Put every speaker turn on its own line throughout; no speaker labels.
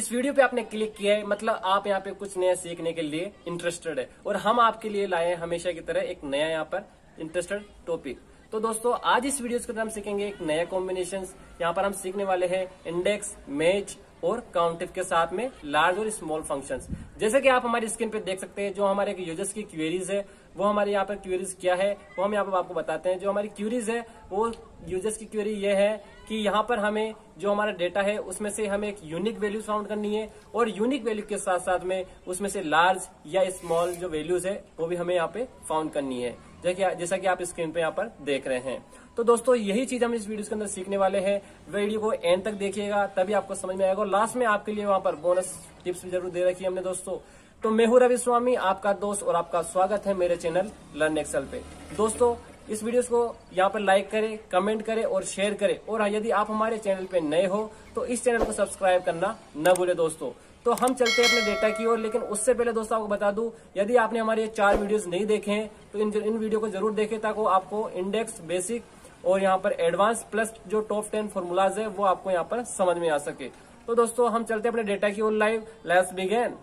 इस वीडियो पे आपने क्लिक किया है मतलब आप यहाँ पे कुछ नया सीखने के लिए इंटरेस्टेड है और हम आपके लिए लाए हैं हमेशा की तरह एक नया यहाँ पर इंटरेस्टेड टॉपिक तो दोस्तों आज इस वीडियो के अंदर हम सीखेंगे एक नया कॉम्बिनेशन यहाँ पर हम सीखने वाले हैं इंडेक्स मैच और काउंटिव के साथ में लार्ज और स्मॉल फंक्शंस जैसे कि आप हमारी स्क्रीन पे देख सकते हैं जो हमारे यूजर्स की क्वेरीज है वो हमारे यहाँ पर क्वेरीज क्या है वो हम यहाँ पर आपको बताते हैं जो हमारी क्वेरीज है वो यूजर्स की क्वेरी ये है कि यहाँ पर हमें जो हमारा डेटा है उसमें से हमें एक यूनिक वैल्यू फाउंड करनी है और यूनिक वैल्यू के साथ साथ में उसमें से लार्ज या स्मॉल जो वैल्यूज है वो भी हमें यहाँ पे फाउंड करनी है जैसा कि आप स्क्रीन पे यहाँ पर देख रहे हैं तो दोस्तों यही चीज हम इस वीडियो के अंदर सीखने वाले हैं वीडियो को एंड तक देखिएगा तभी आपको समझ में आएगा लास्ट में आपके लिए वहां पर बोनस टिप्स भी जरूर दे रखी है हमने दोस्तों तो मैं हूं रवि स्वामी आपका दोस्त और आपका स्वागत है मेरे चैनल लर्न एक्सल पे दोस्तों इस वीडियो को यहाँ पर लाइक करे कमेंट करे और शेयर करे और हाँ, यदि आप हमारे चैनल पे नए हो तो इस चैनल को सब्सक्राइब करना न भूले दोस्तों तो हम चलते हैं अपने डेटा की ओर लेकिन उससे पहले दोस्तों आपको बता दूं यदि आपने हमारे ये चार वीडियोस नहीं देखे हैं तो इन इन वीडियो को जरूर देखें ताकि आपको इंडेक्स बेसिक और यहाँ पर एडवांस प्लस जो टॉप टेन फॉर्मूलाज है वो आपको यहाँ पर समझ में आ सके तो दोस्तों हम चलते अपने डेटा की ओर लाइव लेस बिगेन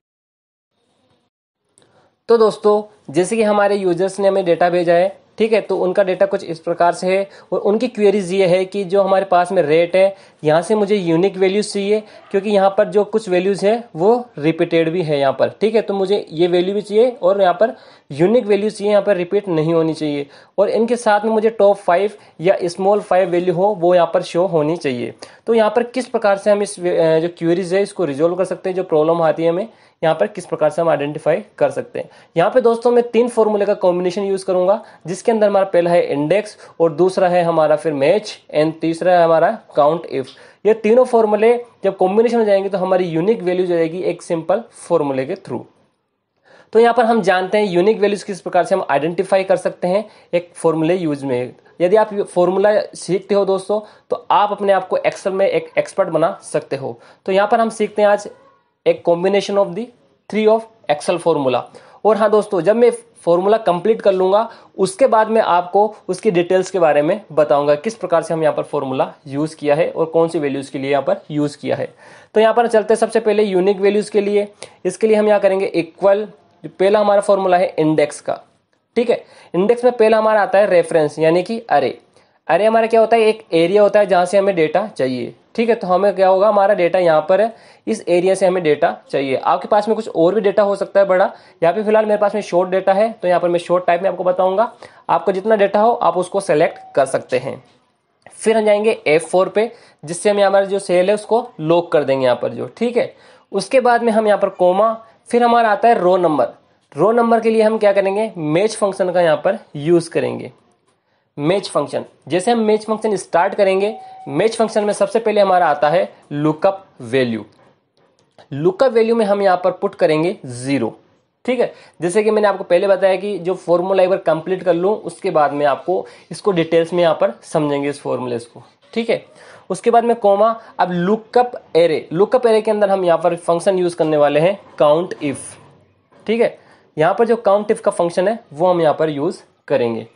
तो दोस्तों जैसे कि हमारे यूजर्स ने हमें डेटा भेजा है ठीक है तो उनका डेटा कुछ इस प्रकार से है और उनकी क्वेरीज ये है कि जो हमारे पास में रेट है यहाँ से मुझे यूनिक वैल्यूज़ चाहिए क्योंकि यहाँ पर जो कुछ वैल्यूज़ है वो रिपीटेड भी है यहाँ पर ठीक है तो मुझे ये वैल्यू भी चाहिए और यहाँ पर यूनिक वैल्यूज़ चाहिए यहाँ पर रिपीट नहीं होनी चाहिए और इनके साथ में मुझे टॉप फाइव या स्मॉल फाइव वैल्यू हो वो यहाँ पर शो होनी चाहिए तो यहाँ पर किस प्रकार से हम इस जो क्यूरीज है इसको रिजोल्व कर सकते हैं जो प्रॉब्लम आती है हमें यहाँ पर किस प्रकार से हम आइडेंटिफाई कर सकते हैं यहाँ पे दोस्तों मैं तीन फॉर्मूले का कॉम्बिनेशन यूज करूंगा जिसके अंदर हमारा पहला है इंडेक्स और दूसरा है हमारा फिर मैच एंड तीसरा है हमारा काउंट इफ वैल्यूज ये तीनों फॉर्मूले जब कॉम्बिनेशन हो जाएंगे तो हमारी यूनिक वैल्यूज हो जाएगी एक सिंपल फॉर्मूले के थ्रू तो यहाँ पर हम जानते हैं यूनिक वैल्यूज किस प्रकार से हम आइडेंटिफाई कर सकते हैं एक फॉर्मूले यूज में यदि आप फॉर्मूला सीखते हो दोस्तों तो आप अपने आप को एक्सेल में एक एक्सपर्ट बना सकते हो तो यहाँ पर हम सीखते हैं आज एक combination of the three of Excel formula और हाँ दोस्तों जब मैं फॉर्मूला कंप्लीट कर लूंगा उसके बाद में आपको उसकी डिटेल्स के बारे में बताऊंगा किस प्रकार से हम यहाँ पर फॉर्मूला यूज़ किया है और कौन सी वैल्यूज़ के लिए यहाँ पर यूज़ किया है तो यहाँ पर चलते सबसे पहले यूनिक वैल्यूज़ के लिए इसके लिए हम यहाँ करेंगे इक्वल पहला हमारा फॉर्मूला है इंडेक्स का ठीक है इंडेक्स में पहला हमारा आता है रेफरेंस यानी कि अरे अरे हमारा क्या होता है एक एरिया होता है जहाँ से हमें डेटा चाहिए ठीक है तो हमें क्या होगा हमारा डेटा यहाँ पर है इस एरिया से हमें डेटा चाहिए आपके पास में कुछ और भी डेटा हो सकता है बड़ा यहाँ पे फिलहाल मेरे पास में शॉर्ट डेटा है तो यहाँ पर मैं शॉर्ट टाइप में आपको बताऊंगा आपका जितना डेटा हो आप उसको सेलेक्ट कर सकते हैं फिर हम जाएंगे एफ फोर पे जिससे हमें हमारा जो सेल है उसको लॉक कर देंगे यहाँ पर जो ठीक है उसके बाद में हम यहाँ पर कोमा फिर हमारा आता है रो नंबर रो नंबर के लिए हम क्या करेंगे मैच फंक्शन का यहाँ पर यूज़ करेंगे मैच फंक्शन जैसे हम मैच फंक्शन स्टार्ट करेंगे मैच फंक्शन में सबसे पहले हमारा आता है लुकअप वैल्यू लुकअप वैल्यू में हम यहाँ पर पुट करेंगे ज़ीरो ठीक है जैसे कि मैंने आपको पहले बताया कि जो फॉर्मूला एक बार कंप्लीट कर लूँ उसके बाद में आपको इसको डिटेल्स में यहाँ पर समझेंगे इस फॉर्मूले को ठीक है उसके बाद में कोमा अब लुकअप एरे लुकअप एरे के अंदर हम यहाँ पर फंक्शन यूज़ करने वाले हैं काउंट इफ़ ठीक है यहाँ पर जो काउंट इफ़ का फंक्शन है वो हम यहाँ पर यूज़ करेंगे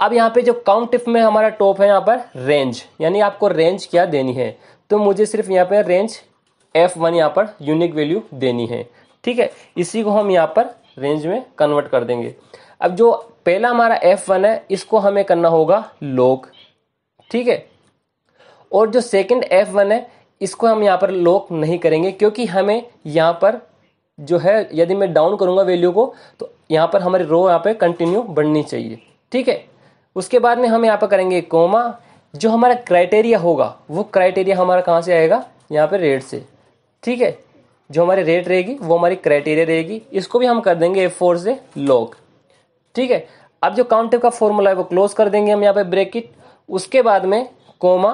अब यहाँ पे जो काउंट इफ में हमारा टॉप है यहाँ पर रेंज यानी आपको रेंज क्या देनी है तो मुझे सिर्फ यहाँ पे रेंज एफ वन यहाँ पर यूनिक वैल्यू देनी है ठीक है इसी को हम यहाँ पर रेंज में कन्वर्ट कर देंगे अब जो पहला हमारा एफ वन है इसको हमें करना होगा लोक ठीक है और जो सेकंड एफ वन है इसको हम यहाँ पर लोक नहीं करेंगे क्योंकि हमें यहाँ पर जो है यदि मैं डाउन करूँगा वैल्यू को तो यहाँ पर हमारी रो यहाँ पर कंटिन्यू बढ़नी चाहिए ठीक है उसके बाद में हम यहाँ पर करेंगे कोमा जो हमारा क्राइटेरिया होगा वो क्राइटेरिया हमारा कहाँ से आएगा यहाँ पर रेट से ठीक है जो हमारी रेट रहेगी वो हमारी क्राइटेरिया रहेगी इसको भी हम कर देंगे एफ फोर से लॉक ठीक है अब जो काउंटर का फॉर्मूला है वो क्लोज कर देंगे हम यहाँ पे ब्रेकिट उसके बाद में कोमा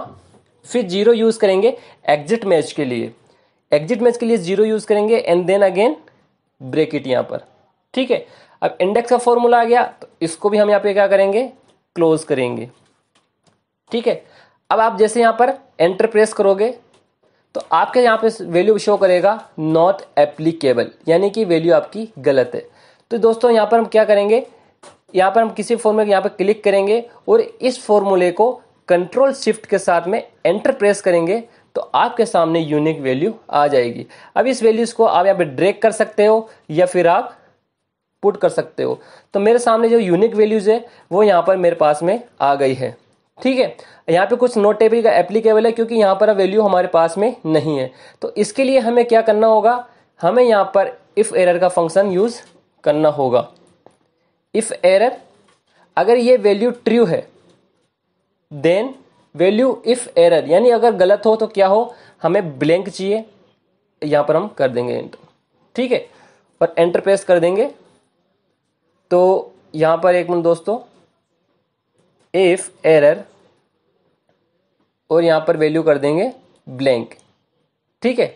फिर जीरो यूज़ करेंगे एग्जिट मैच के लिए एग्जिट मैच के लिए जीरो यूज़ करेंगे एंड देन अगेन ब्रेकिट यहाँ पर ठीक है अब इंडेक्स का फॉर्मूला आ गया तो इसको भी हम यहाँ पे क्या करेंगे क्लोज करेंगे ठीक है अब आप जैसे यहां पर एंटर प्रेस करोगे तो आपके यहां पे वैल्यू शो करेगा नॉट एप्लीकेबल यानी कि वैल्यू आपकी गलत है तो दोस्तों यहां पर हम क्या करेंगे यहां पर हम किसी फॉर्मूले यहां पर क्लिक करेंगे और इस फॉर्मूले को कंट्रोल शिफ्ट के साथ में एंटर प्रेस करेंगे तो आपके सामने यूनिक वैल्यू आ जाएगी अब इस वैल्यूज़ को आप यहाँ पे ड्रैग कर सकते हो या फिर आप पुट कर सकते हो तो मेरे सामने जो यूनिक वैल्यूज़ है वो यहाँ पर मेरे पास में आ गई है ठीक है यहाँ पे कुछ नोट टेबल का एप्लीकेबल है क्योंकि यहाँ पर वैल्यू हमारे पास में नहीं है तो इसके लिए हमें क्या करना होगा हमें यहाँ पर इफ़ एरर का फंक्शन यूज़ करना होगा इफ़ एरर अगर ये वैल्यू ट्रू है देन वैल्यू इफ़ एरर यानी अगर गलत हो तो क्या हो हमें ब्लैंक चाहिए यहाँ पर हम कर देंगे एंटर तो ठीक है और एंटर प्रेस कर देंगे तो यहां पर एक मिनट दोस्तों इफ़ एरर और यहां पर वैल्यू कर देंगे ब्लैंक ठीक है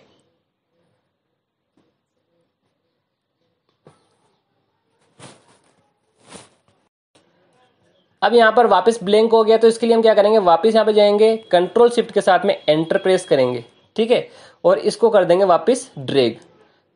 अब यहां पर वापस ब्लैंक हो गया तो इसके लिए हम क्या करेंगे वापस यहां पर जाएंगे कंट्रोल शिफ्ट के साथ में एंटर प्रेस करेंगे ठीक है और इसको कर देंगे वापस ड्रैग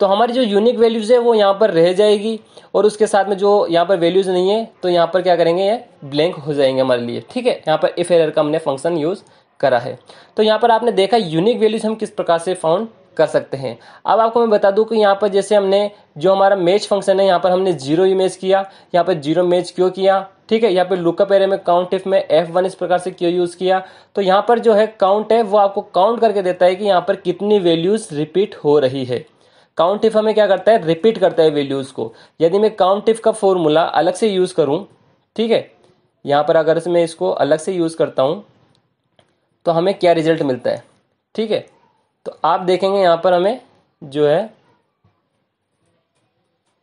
तो हमारी जो यूनिक वैल्यूज़ है वो यहाँ पर रह जाएगी और उसके साथ में जो यहाँ पर वैल्यूज़ नहीं है तो यहाँ पर क्या करेंगे ये ब्लैंक हो जाएंगे हमारे लिए ठीक है यहाँ पर इफ एरर का हमने फंक्शन यूज़ करा है तो यहाँ पर आपने देखा यूनिक वैल्यूज़ हम किस प्रकार से फाउंड कर सकते हैं अब आपको मैं बता दूं कि यहाँ पर जैसे हमने जो हमारा मैच फंक्शन है यहाँ पर हमने जीरो इमेज किया यहाँ पर जीरो मैच क्यों किया ठीक है यहाँ पर लुकअप एरे में काउंट इफ में एफ वन इस प्रकार से क्यों यूज़ किया तो यहाँ पर जो है काउंट है वो आपको काउंट करके देता है कि यहाँ पर कितनी वैल्यूज़ रिपीट हो रही है काउंट इफ हमें क्या करता है रिपीट करता है वैल्यूज को यदि मैं काउंट इफ का फॉर्मूला अलग से यूज करूँ ठीक है यहां पर अगर मैं इसको अलग से यूज करता हूं तो हमें क्या रिजल्ट मिलता है ठीक है तो आप देखेंगे यहां पर हमें जो है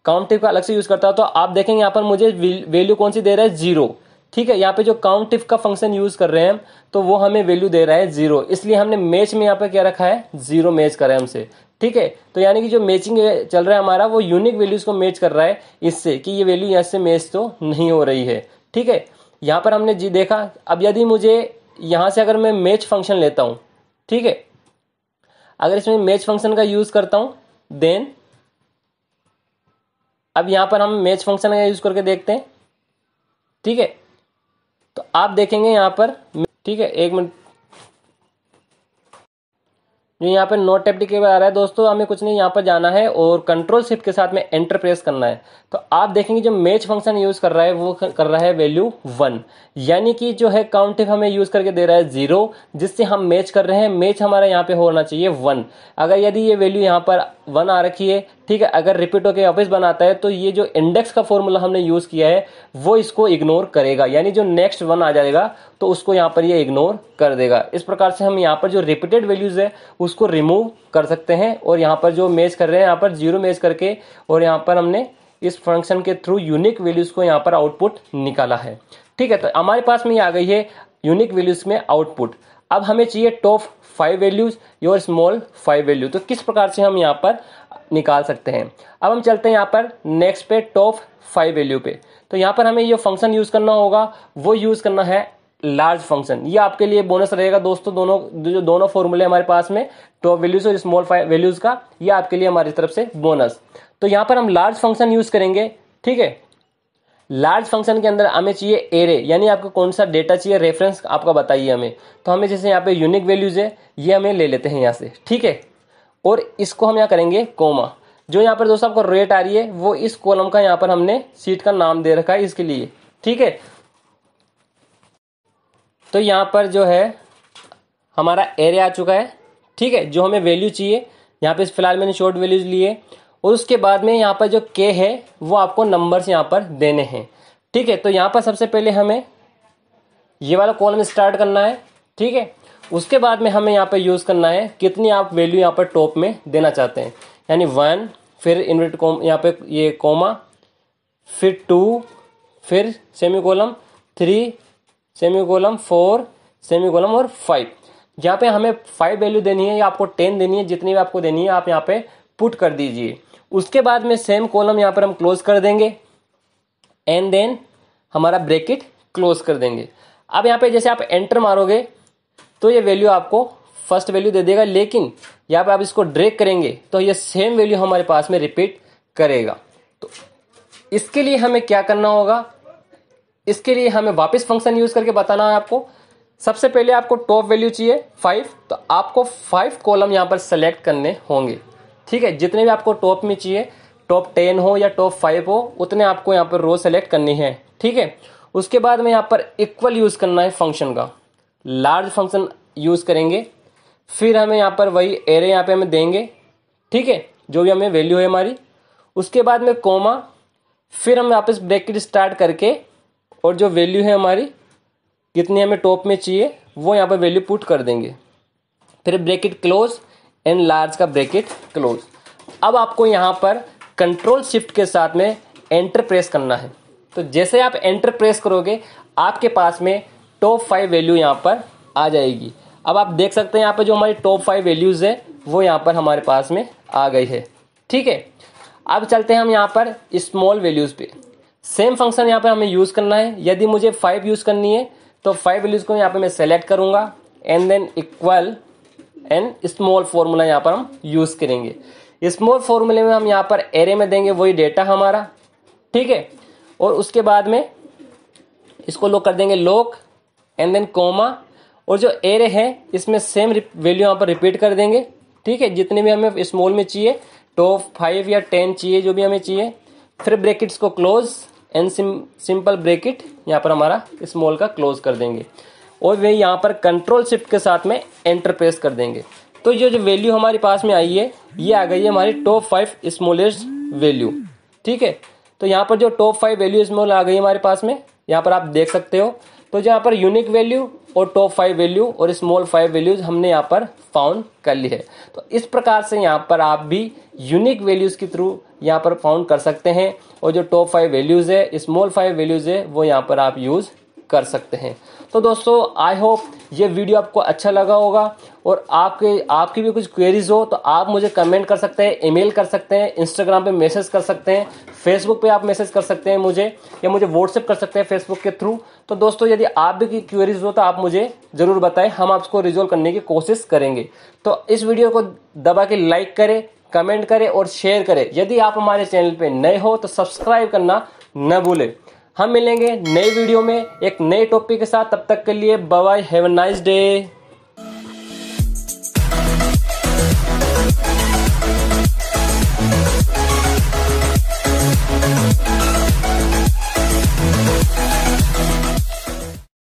काउंट इफ का अलग से यूज करता हूं तो आप देखेंगे यहां पर मुझे वैल्यू कौन सी दे रहा है जीरो ठीक है यहाँ पे जो काउंट इफ का फंक्शन यूज कर रहे हैं तो वो हमें वैल्यू दे रहा है जीरो इसलिए हमने मैच में यहाँ पे क्या रखा है जीरो मैच करा है हमसे ठीक है तो यानी कि जो मैचिंग चल रहा है हमारा वो यूनिक वैल्यूज को मैच कर रहा है इससे कि ये वैल्यू यहाँ से मैच तो नहीं हो रही है ठीक है यहाँ पर हमने जी देखा अब यदि मुझे यहाँ से अगर मैं मैच फंक्शन लेता हूँ ठीक है अगर इसमें मैच फंक्शन का यूज करता हूँ देन अब यहाँ पर हम मैच फंक्शन का यूज करके देखते हैं ठीक है आप देखेंगे यहाँ पर ठीक है एक मिनट जो यहाँ पर नोट टैप आ रहा है दोस्तों हमें कुछ नहीं यहाँ पर जाना है और कंट्रोल शिफ्ट के साथ में एंटर प्रेस करना है तो आप देखेंगे जो मैच फंक्शन यूज़ कर रहा है वो कर रहा है वैल्यू वन यानी कि जो है काउंट इफ हमें यूज़ करके दे रहा है जीरो जिससे हम मैच कर रहे हैं मैच हमारा यहाँ पे होना चाहिए वन अगर यदि ये वैल्यू यहाँ पर वन आ रखी है ठीक है अगर रिपीट होकर वापस बनाता है तो ये जो इंडेक्स का फॉर्मूला हमने यूज किया है वो इसको इग्नोर करेगा यानी जो नेक्स्ट वन आ जाएगा तो उसको यहाँ पर ये इग्नोर कर देगा इस प्रकार से हम यहाँ पर जो रिपीटेड वैल्यूज है उसको रिमूव कर सकते हैं और यहाँ पर जो मेज कर रहे हैं यहाँ पर जीरो मेज करके और यहाँ पर हमने इस फंक्शन के थ्रू यूनिक वैल्यूज को यहाँ पर आउटपुट निकाला है ठीक है तो हमारे पास में ये आ गई है यूनिक वैल्यूज में आउटपुट अब हमें चाहिए top five values or small five value तो किस प्रकार से हम यहाँ पर निकाल सकते हैं अब हम चलते हैं यहाँ पर नेक्स्ट पे टॉप फाइव वैल्यू पे तो यहाँ पर हमें ये फंक्शन यूज़ करना होगा वो यूज़ करना है लार्ज फंक्शन ये आपके लिए बोनस रहेगा दोस्तों दोनों जो दोनों फॉर्मूले हमारे पास में टॉप वैल्यूज और स्मॉल वैल्यूज का ये आपके लिए हमारी तरफ से बोनस तो यहाँ पर हम लार्ज फंक्शन यूज़ करेंगे ठीक है लार्ज फंक्शन के अंदर हमें चाहिए एरे यानी आपको कौन सा डेटा चाहिए रेफरेंस आपका बताइए हमें तो हमें जैसे यहाँ पे यूनिक वैल्यूज़ है ये हमें ले लेते हैं यहाँ से ठीक है और इसको हम यहाँ करेंगे कोमा जो यहाँ पर दोस्तों आपको रेट आ रही है वो इस कॉलम का यहाँ पर हमने सीट का नाम दे रखा है इसके लिए ठीक है तो यहाँ पर जो है हमारा एरे आ चुका है ठीक है जो हमें वैल्यू चाहिए यहाँ पे फिलहाल मैंने शॉर्ट वैल्यूज लिए और उसके बाद में यहाँ पर जो के है वो आपको नंबर्स यहाँ पर देने हैं ठीक है तो यहाँ पर सबसे पहले हमें ये वाला कॉलम स्टार्ट करना है ठीक है उसके बाद में हमें यहाँ पर यूज़ करना है कितनी आप वैल्यू यहाँ पर टॉप में देना चाहते हैं यानी वन फिर इन्वर्ट कॉम यहाँ पर ये कॉमा फिर टू फिर semicolon three semicolon four semicolon और फाइव यहाँ पे हमें फाइव वैल्यू देनी है या आपको टेन देनी है जितनी भी आपको देनी है आप यहाँ पे पुट कर दीजिए उसके बाद में सेम कॉलम यहाँ पर हम क्लोज कर देंगे एंड देन हमारा ब्रेकेट क्लोज कर देंगे अब यहाँ पे जैसे आप एंटर मारोगे तो ये वैल्यू आपको फर्स्ट वैल्यू दे देगा लेकिन यहाँ पे आप इसको ड्रेक करेंगे तो ये सेम वैल्यू हमारे पास में रिपीट करेगा तो इसके लिए हमें क्या करना होगा इसके लिए हमें वापस फंक्शन यूज़ करके बताना है आपको सबसे पहले आपको टॉप वैल्यू चाहिए फाइव तो आपको फाइव कॉलम यहाँ पर सेलेक्ट करने होंगे ठीक है जितने भी आपको टॉप में चाहिए टॉप टेन हो या टॉप फाइव हो उतने आपको यहाँ पर रो सेलेक्ट करनी है ठीक है उसके बाद में यहाँ पर इक्वल यूज़ करना है फंक्शन का लार्ज फंक्शन यूज़ करेंगे फिर हमें यहाँ पर वही एरे यहाँ पे हमें देंगे ठीक है जो भी हमें वैल्यू है हमारी उसके बाद में कोमा फिर हम वापस ब्रैकेट स्टार्ट करके और जो वैल्यू है हमारी कितनी हमें टॉप में चाहिए वो यहाँ पर वैल्यू पुट कर देंगे फिर ब्रैकेट क्लोज एन लार्ज का ब्रैकेट क्लोज अब आपको यहाँ पर कंट्रोल शिफ्ट के साथ में एंटर प्रेस करना है तो जैसे आप एंटर प्रेस करोगे आपके पास में टॉप फाइव वैल्यू यहाँ पर आ जाएगी अब आप देख सकते हैं यहाँ पर जो हमारी टॉप फाइव वैल्यूज़ है वो यहाँ पर हमारे पास में आ गई है ठीक है अब चलते हैं हम यहाँ पर स्मॉल वैल्यूज़ पे सेम फंक्शन यहाँ पर हमें यूज़ करना है यदि मुझे फाइव यूज़ करनी है तो फाइव वैल्यूज़ को यहाँ पर मैं सेलेक्ट करूँगा and then equal and small formula यहाँ पर हम यूज करेंगे स्मॉल फॉर्मूले में हम यहाँ पर एरे में देंगे वही डेटा हमारा ठीक है और उसके बाद में इसको लोग कर देंगे लोक एंड देन कोमा और जो एरे है इसमें सेम वैल्यू यहाँ पर रिपीट कर देंगे ठीक है जितने भी हमें स्मॉल में चाहिए टॉप फाइव या टेन चाहिए जो भी हमें चाहिए फिर ब्रेकिट्स को close and sim, simple bracket यहाँ पर हमारा स्मॉल का क्लोज कर देंगे और वे यहाँ पर कंट्रोल शिफ्ट के साथ में एंटर प्रेस कर देंगे तो ये जो वैल्यू हमारे पास में आई है ये आ गई है हमारी टॉप फाइव स्मॉलेस्ट वैल्यू ठीक है तो यहाँ पर जो टॉप फाइव वैल्यू स्मॉल आ गई हमारे पास में यहाँ पर आप देख सकते हो तो यहाँ पर यूनिक वैल्यू और टॉप फाइव वैल्यू और स्मॉल फाइव वैल्यूज हमने यहाँ पर फाउंड कर ली है तो इस प्रकार से यहाँ पर आप भी यूनिक वैल्यूज के थ्रू यहाँ पर फाउंड कर सकते हैं और जो टॉप फाइव वैल्यूज है स्मॉल फाइव वैल्यूज है वो यहाँ पर आप यूज कर सकते हैं तो दोस्तों आई होप ये वीडियो आपको अच्छा लगा होगा और आपके आपकी भी कुछ क्वेरीज हो तो आप मुझे कमेंट कर सकते हैं ईमेल कर सकते हैं इंस्टाग्राम पे मैसेज कर सकते हैं फेसबुक पे आप मैसेज कर सकते हैं मुझे या मुझे व्हाट्सएप कर सकते हैं फेसबुक के थ्रू तो दोस्तों यदि आप भी क्वेरीज हो तो आप मुझे ज़रूर बताएं हम आपको रिजोल्व करने की कोशिश करेंगे तो इस वीडियो को दबा के लाइक करें कमेंट करें और शेयर करें यदि आप हमारे चैनल पर नए हो तो सब्सक्राइब करना न भूलें हम मिलेंगे नए वीडियो में एक नए टॉपिक के साथ तब तक के लिए बाय हैव नाइस डे